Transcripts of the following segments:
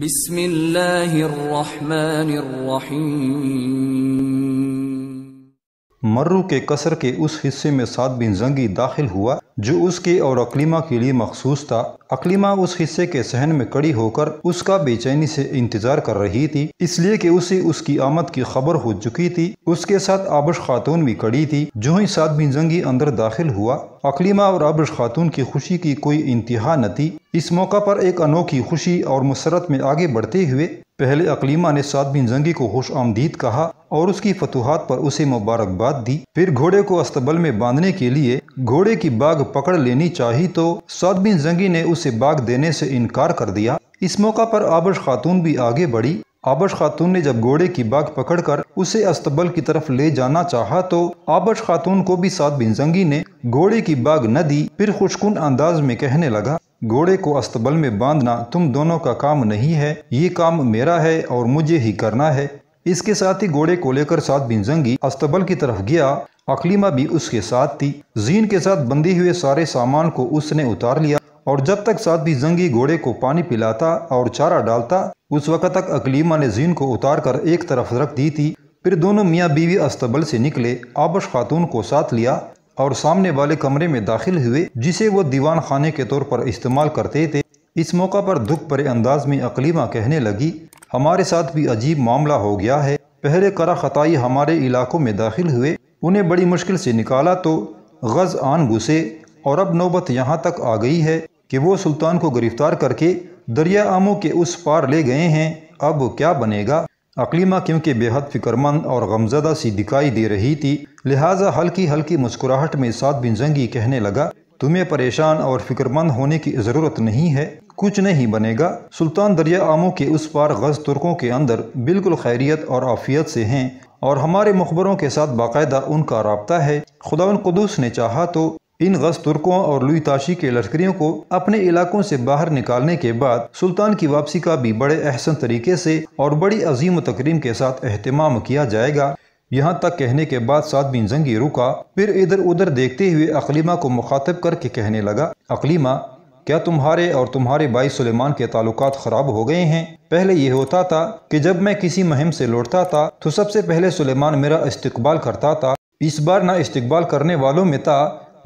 मर्रू के कसर के उस हिस्से में सात बिन जंगी दाखिल हुआ जो उसके और अकलीमा के लिए मखसूस था अकलीमा उस हिस्से के सहन में कड़ी होकर उसका बेचैनी से इंतजार कर रही थी इसलिए कि उसे उसकी आमद की खबर हो चुकी थी उसके साथ आबश खातून भी कड़ी थी जो ही सात बिन जंगी अंदर दाखिल हुआ अकलीमा और आबश खातून की खुशी की कोई इंतहा न थी इस मौका पर एक अनोखी खुशी और मसरत में आगे बढ़ते हुए पहले अकलीमा ने साद बिन जंगी को खुश आमदीद कहा और उसकी फतूहत पर उसे मुबारकबाद दी फिर घोड़े को अस्तबल में बांधने के लिए घोड़े की बाग पकड़ लेनी चाहिए तो साद बिन जंगी ने उसे बाग देने से इनकार कर दिया इस मौका पर आबश खातून भी आगे बढ़ी आबश खातून ने जब घोड़े की बाग पकड़कर उसे अस्तबल की तरफ ले जाना चाहा तो आबश खातून को भी साद बिन जंगी ने घोड़े की बाग न दी फिर खुशकुन अंदाज में कहने लगा घोड़े को अस्तबल में बांधना तुम दोनों का काम नहीं है ये काम मेरा है और मुझे ही करना है इसके साथ ही घोड़े को लेकर सात बिन जंगी अस्तबल की तरफ गया अकलीमा भी उसके साथ थी जीन के साथ बंधे हुए सारे सामान को उसने उतार लिया और जब तक साथ भी जंगी घोड़े को पानी पिलाता और चारा डालता उस वक्त तक अकलीमा ने जीन को उतार कर एक तरफ रख दी थी फिर दोनों मियाँ बीवी अस्तबल से निकले आबश खातून को साथ लिया और सामने वाले कमरे में दाखिल हुए जिसे वो दीवान खाने के तौर पर इस्तेमाल करते थे इस मौका पर दुख भरे अंदाज में अकलीमा कहने लगी हमारे साथ भी अजीब मामला हो गया है पहले करा खताई हमारे इलाकों में दाखिल हुए उन्हें बड़ी मुश्किल से निकाला तो गज़ आन घुसे और अब नौबत यहाँ तक आ गई है कि वो सुल्तान को गिरफ्तार करके दरिया आमों के उस पार ले गए हैं अब क्या बनेगा अकलीमा क्योंकि बेहद फिक्रमंद और गमजदा सी दिखाई दे रही थी लिहाजा हल्की हल्की मुस्कुराहट में सात बिन जंगी कहने लगा तुम्हें परेशान और फिक्रमंद होने की ज़रूरत नहीं है कुछ नहीं बनेगा सुल्तान दरिया आमों के उस पार गज़ तुर्कों के अंदर बिल्कुल खैरियत और आफियत से हैं और हमारे मुखबरों के साथ बाकायदा उनका रबता है खुदा कदूस ने चाहा तो इन गस तुर्कों और लुई ताशी के लश्करियों को अपने इलाकों से बाहर निकालने के बाद सुल्तान की वापसी का भी बड़े अहसन तरीके से और बड़ी अजीम तकरीम के साथ अहतमाम किया जाएगा यहाँ तक कहने के बाद सात बिन जंगी रुका फिर इधर उधर देखते हुए अकलीमा को मुखातब करके कहने लगा अकलीमा क्या तुम्हारे और तुम्हारे भाई सुलेमान के ताल्लुक ख़राब हो गए हैं पहले ये होता था कि जब मैं किसी मुहिम से लौटता था तो सबसे पहले सुलेमान मेरा इस्तकबाल करता था इस बार ना इस्तकबाल करने वालों में था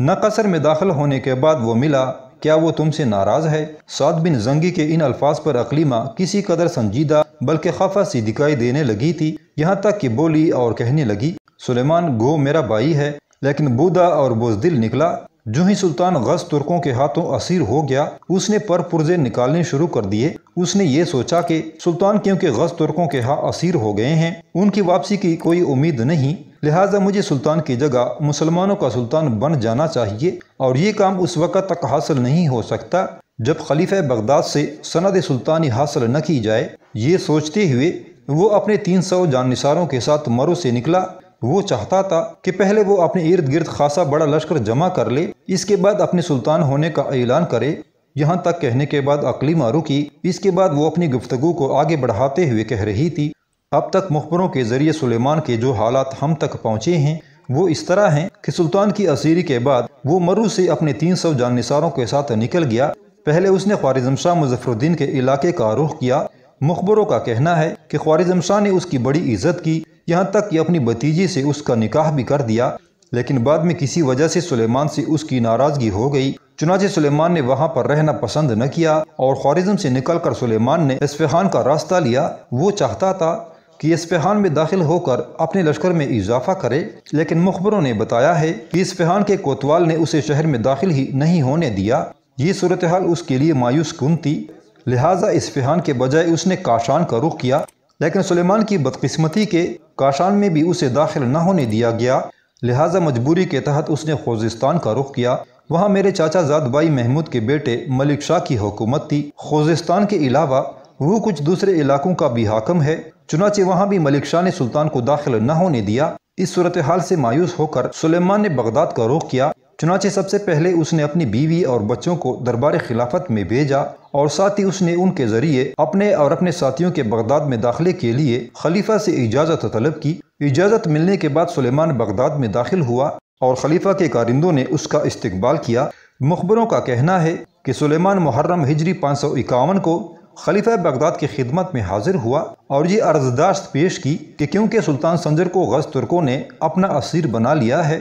न कसर में दाखिल होने के बाद वो मिला क्या वो तुमसे नाराज़ है साद बिन जंगी के इन अल्फाज पर अकलीमा किसी कदर संजीदा बल्कि खफा सी दिखाई देने लगी थी यहाँ तक कि बोली और कहने लगी सुलेमान गो मेरा भाई है लेकिन बूदा और बोजदिल निकला जो ही सुल्तान गज तुर्कों के हाथों असीर हो गया उसने पर पुर्जे निकालने शुरू कर दिए उसने ये सोचा कि सुल्तान क्योंकि गज तुर्कों के हाथ असीर हो गए हैं उनकी वापसी की कोई उम्मीद नहीं लिहाजा मुझे सुल्तान की जगह मुसलमानों का सुल्तान बन जाना चाहिए और ये काम उस वक़्त तक हासिल नहीं हो सकता जब खलीफ बगदाद से सनद सुल्तानी हासिल न की जाए ये सोचते हुए वो अपने तीन सौ जानसारों के साथ मरु से निकला वो चाहता था कि पहले वो अपने इर्द गिर्द खासा बड़ा लश्कर जमा कर ले इसके बाद अपने सुल्तान होने का ऐलान करे यहाँ तक कहने के बाद मारू की इसके बाद वो अपनी गुफ्तगु को आगे बढ़ाते हुए कह रही थी अब तक मुखबरों के ज़रिए सुलेमान के जो हालात हम तक पहुँचे हैं वो इस तरह हैं कि सुल्तान की असीरी के बाद वो मरू से अपने तीन सौ जानसारों के साथ निकल गया पहले उसने ख्वारिजम शाह मुजफ्फरुद्दीन के इलाके का रुख किया मखबरों का कहना है कि ख्वारिजम शाह ने उसकी बड़ी इज्जत की यहाँ तक कि अपनी भतीजी से उसका निकाह भी कर दिया लेकिन बाद में किसी वजह से सुलेमान से उसकी नाराज़गी हो गई चुनाचे सुलेमान ने वहाँ पर रहना पसंद न किया और ख्वारिजम से निकल कर सुलेमान ने इसफहान का रास्ता लिया वो चाहता था कि इसफहान में दाखिल होकर अपने लश्कर में इजाफा करे लेकिन मुखबरों ने बताया है कि इसफहान के कोतवाल ने उसे शहर में दाखिल ही नहीं होने दिया ये सूरत हाल उसके लिए मायूस कन थी लिहाजा इसफहान के बजाय उसने काशान का रुख किया लेकिन सुलेमान की बदकस्मती के काशान में भी उसे दाखिल न होने दिया गया लिहाजा मजबूरी के तहत उसने खोजिस्तान का रुख किया वहाँ मेरे चाचा जाद भाई महमूद के बेटे मलिक शाह की हुकूमत थी खोजिस्तान के अलावा वो कुछ दूसरे इलाकों का भी हाकम है चुनाचे वहाँ भी मलिक शाह ने सुल्तान को दाखिल न होने दिया इस सूरत हाल से मायूस होकर सुलेमान ने बगदाद का रुख किया चुनाचे सबसे पहले उसने अपनी बीवी और बच्चों को दरबार खिलाफत में भेजा और साथ ही उसने उनके ज़रिए अपने और अपने साथियों के बगदाद में दाखिले के लिए खलीफा से इजाज़त तलब की इजाज़त मिलने के बाद सुलेमान बगदाद में दाखिल हुआ और खलीफा के कारिंदों ने उसका इस्तकबाल किया मुखबरों का कहना है कि सुलेमान मुहर्रम हिजरी पाँच सौ इक्यावन को खलीफा बगदाद की खिदमत में हाजिर हुआ और ये अर्जदाश्त पेश की कि क्योंकि सुल्तान संजर को गज तुर्कों ने अपना असीर बना लिया है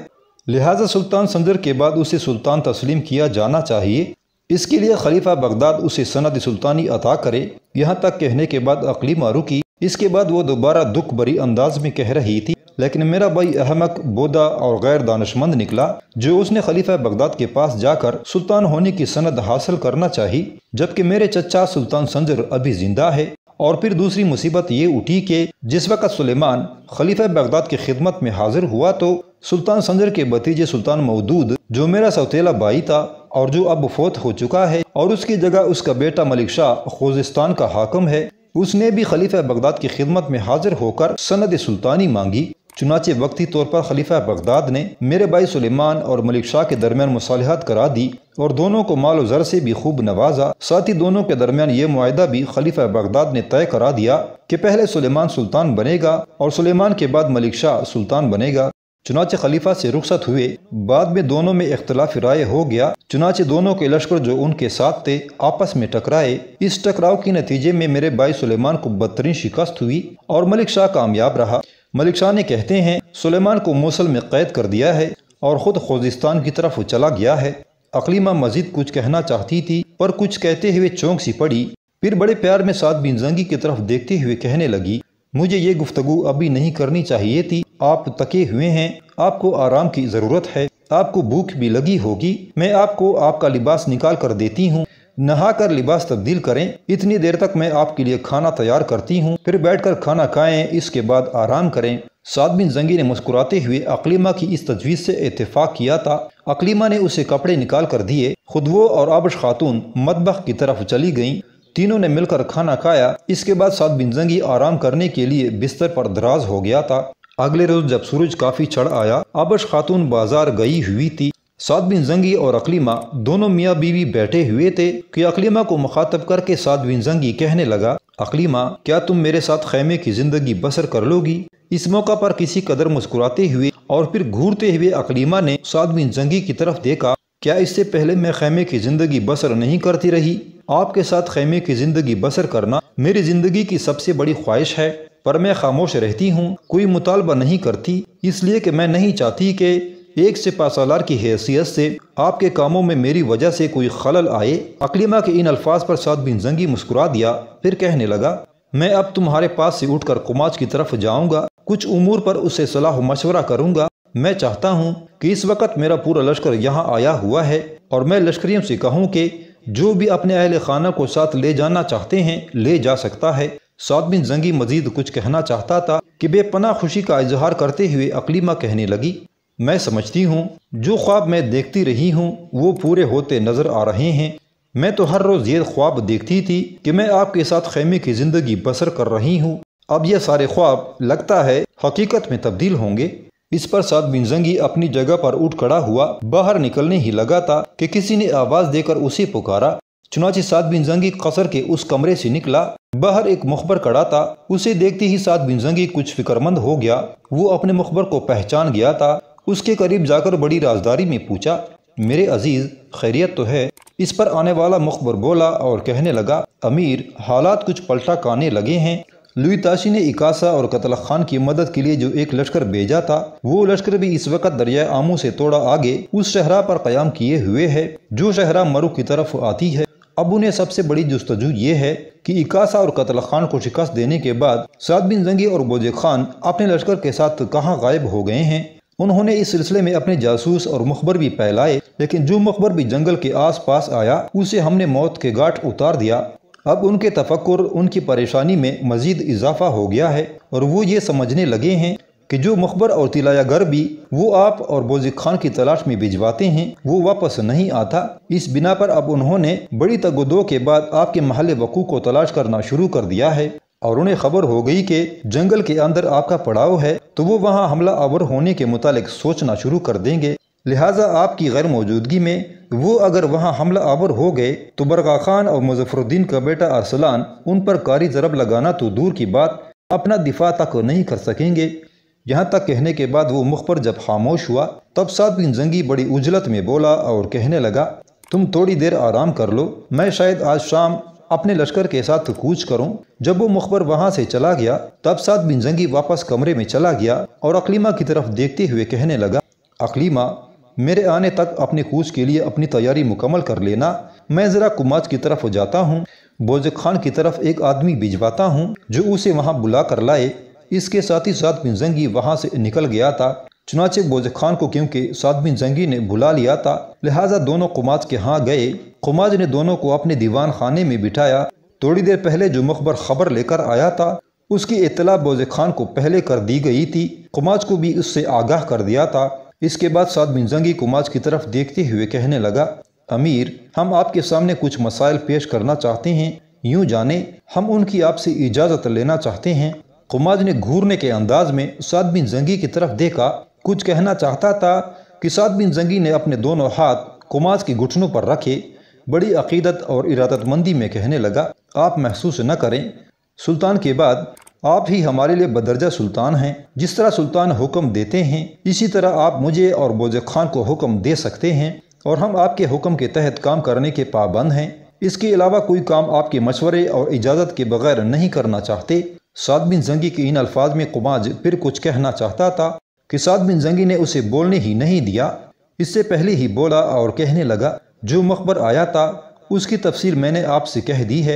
लिहाजा सुल्तान संजर के बाद उसे सुल्तान तस्लीम किया जाना चाहिए इसके लिए खलीफा बगदाद उसे सनद सुल्तानी अता करे यहाँ तक कहने के बाद अकली मारू की इसके बाद वो दोबारा दुख बरी अंदाज में कह रही थी लेकिन मेरा भाई अहमक बोदा और गैर दानशमंद निकला जो उसने खलीफा बगदाद के पास जाकर सुल्तान होने की सनद हासिल करना चाहिए जबकि मेरे चचा सुल्तान संजर अभी जिंदा है और फिर दूसरी मुसीबत ये उठी कि जिस वक़्त सुलेमान खलीफा बगदाद की खिदमत में हाजिर हुआ तो सुल्तान संजर के भतीजे सुल्तान मौदूद जो मेरा सौतेला भाई था और जो अब फोत हो चुका है और उसकी जगह उसका बेटा मलिक शाह खोजिस्तान का हाकम है उसने भी खलीफा बगदाद की खिदमत में हाजिर होकर सनद सुल्तानी मांगी चुनाचे वक्ती तौर पर खलीफा बगदाद ने मेरे भाई सुलेमान और मलिक शाह के दरमियान मुसालहत करा दी और दोनों को माल ज़र से भी खूब नवाजा साथ ही दोनों के दरमियान ये मुआदा भी खलीफा बगदाद ने तय करा दिया कि पहले सुलेमान सुल्तान बनेगा और सुलेमान के बाद मलिक शाह सुल्तान बनेगा चुनाचे खलीफा से रुखसत हुए बाद में दोनों में इख्तलाफ राय हो गया चुनाचे दोनों के लश्कर जो उनके साथ थे आपस में टकराए इस टकराव के नतीजे में मेरे भाई सुलेमान को बदतरीन शिकस्त हुई और मलिक शाह कामयाब रहा मलिक शाह ने कहते हैं सुलेमान को मौसल में कैद कर दिया है और ख़ुद खोजिस्तान की तरफ चला गया है अकलीमा मजीद कुछ कहना चाहती थी पर कुछ कहते हुए चौंक सी पड़ी फिर बड़े प्यार में साथ बिन जंगी की तरफ देखते हुए कहने लगी मुझे ये गुफ्तगु अभी नहीं करनी चाहिए थी आप तके हुए हैं आपको आराम की ज़रूरत है आपको भूख भी लगी होगी मैं आपको आपका लिबास निकाल कर देती हूँ नहाकर लिबास तब्दील करें इतनी देर तक मैं आपके लिए खाना तैयार करती हूँ फिर बैठकर खाना खाएं इसके बाद आराम करें साद बिन जंगी ने मुस्कुराते हुए अकलीमा की इस तजवीज़ से इतफाक़ किया था अकलीमा ने उसे कपड़े निकाल कर दिए खुद वो और आबश खातून मतबख की तरफ चली गईं तीनों ने मिलकर खाना खाया इसके बाद साद बिन जंगी आराम करने के लिए बिस्तर पर दराज हो गया था अगले रोज जब सूरज काफ़ी चढ़ आया आबश खातून बाजार गई हुई थी साद बिन जंगी और अकलीमा दोनों मियाँ बीवी बैठे हुए थे कि अकलीमा को मुखातब करके साद बिन जंगी कहने लगा अकलीमा क्या तुम मेरे साथ खैमे की ज़िंदगी बसर कर लोगी इस मौका पर किसी कदर मुस्कुराते हुए और फिर घूरते हुए अकलीमा ने साद बिन जंगी की तरफ देखा क्या इससे पहले मैं खैमे की ज़िंदगी बसर नहीं करती रही आपके साथ खैमे की ज़िंदगी बसर करना मेरी ज़िंदगी की सबसे बड़ी ख्वाहिश है पर मैं खामोश रहती हूँ कोई मुतालबा नहीं करती इसलिए कि मैं नहीं चाहती कि एक सिपा सालार की हैसियत से आपके कामों में मेरी वजह से कोई खलल आए अकलीमा के इन अल्फाज पर साथ बिन जंगी मुस्कुरा दिया फिर कहने लगा मैं अब तुम्हारे पास से उठकर कुमाच की तरफ जाऊंगा कुछ उमूर पर उसे सलाह मशवरा करूंगा मैं चाहता हूं कि इस वक्त मेरा पूरा लश्कर यहाँ आया हुआ है और मैं लश्करियों से कहूं कि जो भी अपने अहल खाना को साथ ले जाना चाहते हैं ले जा सकता है साद बिन जंगी मजीद कुछ कहना चाहता था कि बेपना खुशी का इजहार करते हुए अकलीमा कहने लगी मैं समझती हूँ जो ख्वाब मैं देखती रही हूँ वो पूरे होते नज़र आ रहे हैं मैं तो हर रोज़ ये ख्वाब देखती थी कि मैं आपके साथ खेमे की ज़िंदगी बसर कर रही हूँ अब यह सारे ख्वाब लगता है हकीकत में तब्दील होंगे इस पर साथ बिन जंगी अपनी जगह पर उठ खड़ा हुआ बाहर निकलने ही लगा था कि किसी ने आवाज़ देकर उसे पुकारा चुनाची साथ बिन जंगी कसर के उस कमरे से निकला बाहर एक मुखबर खड़ा था उसे देखते ही साथ बिन जंगी कुछ फिक्रमंद हो गया वो अपने मुखबर को पहचान गया था उसके करीब जाकर बड़ी राजदारी में पूछा मेरे अजीज़ खैरियत तो है इस पर आने वाला मुखबर बोला और कहने लगा अमीर हालात कुछ पलटा काने लगे हैं लुई ताशी ने इकासा और कतल खान की मदद के लिए जो एक लश्कर भेजा था वो लश्कर भी इस वक्त दरिया आमू से थोड़ा आगे उस शहरा पर क्याम किए हुए है जो शहरा मरु की तरफ आती है अब उन्हें सबसे बड़ी जस्तजू ये है कि इकासा और कतल खान को शिकस्त देने के बाद सात बिन जंगी और बोजे खान अपने लश्कर के साथ कहाँ गायब हो गए हैं उन्होंने इस सिलसिले में अपने जासूस और मुखबर भी फैलाए लेकिन जो मुखबर भी जंगल के आस पास आया उसे हमने मौत के गाठ उतार दिया अब उनके तफक्र उनकी परेशानी में मज़ीद इजाफा हो गया है और वो ये समझने लगे हैं कि जो मकबर और तिलाया घर भी वो आप और बोजिक खान की तलाश में भिजवाते हैं वो वापस नहीं आता इस बिना पर अब उन्होंने बड़ी तगोदो के बाद आपके महल वकू को तलाश करना शुरू कर दिया है और उन्हें खबर हो गई कि जंगल के अंदर आपका पड़ाव है तो वो वहाँ हमला आवर होने के मुतालिक सोचना शुरू कर देंगे लिहाजा आपकी गैर मौजूदगी में वो अगर वहाँ हमला आवर हो गए तो बरगा खान और मुजफ्फरुद्दीन का बेटा अरसलान उन पर कारी जरब लगाना तो दूर की बात अपना दिफा तक नहीं कर सकेंगे यहाँ तक कहने के बाद वो मुख पर जब खामोश हुआ तब सात दिन जंगी बड़ी उजलत में बोला और कहने लगा तुम थोड़ी देर आराम कर लो मैं शायद आज शाम अपने लश्कर के साथ कूच करूं जब वो मुखबर वहां से चला गया तब साथ बिन जंगी वापस कमरे में चला गया और अकलीमा की तरफ देखते हुए कहने लगा अकलीमा मेरे आने तक अपने कूच के लिए अपनी तैयारी मुकम्मल कर लेना मैं ज़रा कुमाज की तरफ जाता हूँ बोज खान की तरफ एक आदमी भिजवाता हूँ जो उसे वहाँ बुला कर लाए इसके साथ ही साथ बिन जंगी वहाँ से निकल गया था चुनाचे गोज खान को क्योंकि सातवीं जंगी ने भुला लिया था लिहाजा दोनों कुमाज के यहाँ गए कुमाज ने दोनों को अपने दीवान खाने में बिठाया थोड़ी देर पहले जो मुखबर खबर लेकर आया था उसकी इतला बोज खान को पहले कर दी गई थी कुमाज को भी उससे आगाह कर दिया था इसके बाद सातवीं जंगी कुमाज की तरफ देखते हुए कहने लगा अमीर हम आपके सामने कुछ मसाइल पेश करना चाहते हैं यूं जाने हम उनकी आपसे इजाज़त लेना चाहते हैं कुमाज ने घूरने के अंदाज में सातवीं जंगी की तरफ देखा कुछ कहना चाहता था कि साद बिन जंगी ने अपने दोनों हाथ कुमाज के घुटनों पर रखे बड़ी अकीदत और इरादतमंदी में कहने लगा आप महसूस न करें सुल्तान के बाद आप ही हमारे लिए बदरजा सुल्तान हैं जिस तरह सुल्तान हुक्म देते हैं इसी तरह आप मुझे और बोज खान को हुक्म दे सकते हैं और हम आपके हुक्म के तहत काम करने के पाबंद हैं इसके अलावा कोई काम आपके मशवरे और इजाज़त के बगैर नहीं करना चाहते सात बिन जंगी के इन अल्फाज में कुमाज फिर कुछ कहना चाहता था कि साद बिन जंगी ने उसे बोलने ही नहीं दिया इससे पहले ही बोला और कहने लगा जो मकबर आया था उसकी तफसीर मैंने आपसे कह दी है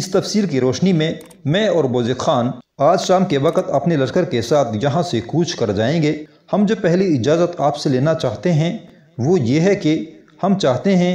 इस तफसीर की रोशनी में मैं और बोजे खान आज शाम के वक्त अपने लश्कर के साथ यहाँ से कूच कर जाएंगे हम जो पहली इजाज़त आपसे लेना चाहते हैं वो ये है कि हम चाहते हैं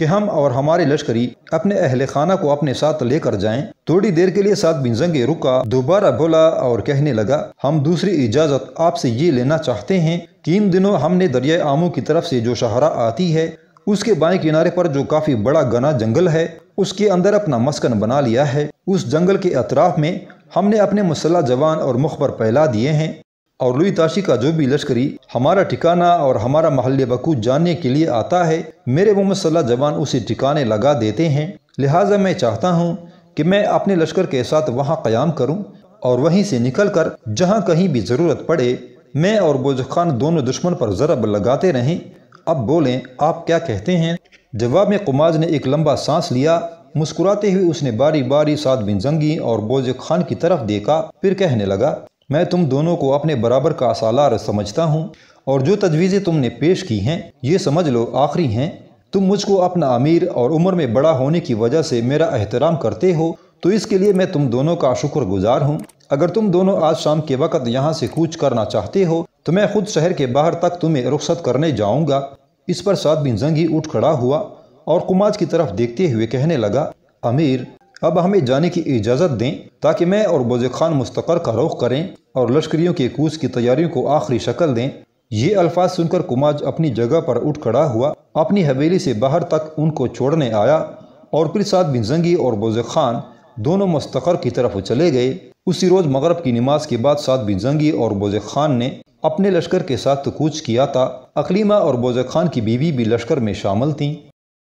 कि हम और हमारे लश्करी अपने अहल खाना को अपने साथ लेकर जाएं। थोड़ी देर के लिए साथ बिन जंगे रुका दोबारा बोला और कहने लगा हम दूसरी इजाज़त आपसे ये लेना चाहते हैं तीन दिनों हमने दरिया आमू की तरफ से जो शहरा आती है उसके बाएं किनारे पर जो काफ़ी बड़ा घना जंगल है उसके अंदर अपना मस्कन बना लिया है उस जंगल के अतराफ में हमने अपने मुसल्ला जवान और मुखबर फैला दिए हैं और लुई ताशी का जो भी लश्करी हमारा ठिकाना और हमारा मोहल्ले बकू जानने के लिए आता है मेरे मोहम्मद सल्ला जवान उसे ठिकाने लगा देते हैं लिहाजा मैं चाहता हूँ कि मैं अपने लश्कर के साथ वहाँ क़याम करूँ और वहीं से निकल कर जहाँ कहीं भी ज़रूरत पड़े मैं और बोज खान दोनों दुश्मन पर ज़रब लगाते रहें अब बोलें आप क्या कहते हैं जवाब में कुमाज ने एक लंबा सांस लिया मुस्कुराते हुए उसने बारी बारी सात बिन जंगी और बोज खान की तरफ देखा फिर कहने लगा मैं तुम दोनों को अपने बराबर का सालार समझता हूँ और जो तजवीज़ें तुमने पेश की हैं ये समझ लो आखिरी हैं तुम मुझको अपना अमीर और उम्र में बड़ा होने की वजह से मेरा एहतराम करते हो तो इसके लिए मैं तुम दोनों का शुक्र गुजार हूँ अगर तुम दोनों आज शाम के वक्त यहाँ से कूच करना चाहते हो तो मैं खुद शहर के बाहर तक तुम्हें रुख्सत करने जाऊँगा इस पर सात बिन जंगी उठ खड़ा हुआ और कुमाज की तरफ देखते हुए कहने लगा अमीर अब हमें जाने की इजाज़त दें ताकि मैं और बोज खान मुस्तकर का रुख करें और लश्करियों के कूच की तैयारियों को आखिरी शक्ल दें ये अल्फाज सुनकर कुमाज अपनी जगह पर उठ खड़ा हुआ अपनी हवेली से बाहर तक उनको छोड़ने आया और फिर सात बिन जंगी और बोज खान दोनों मुस्तकर की तरफ चले गए उसी रोज़ मगरब की नमाज के बाद सात बिन जंगी और बोज खान ने अपने लश्कर के साथ कूच किया था अकलीमा और बोज खान की बीवी भी लश्कर में शामिल थी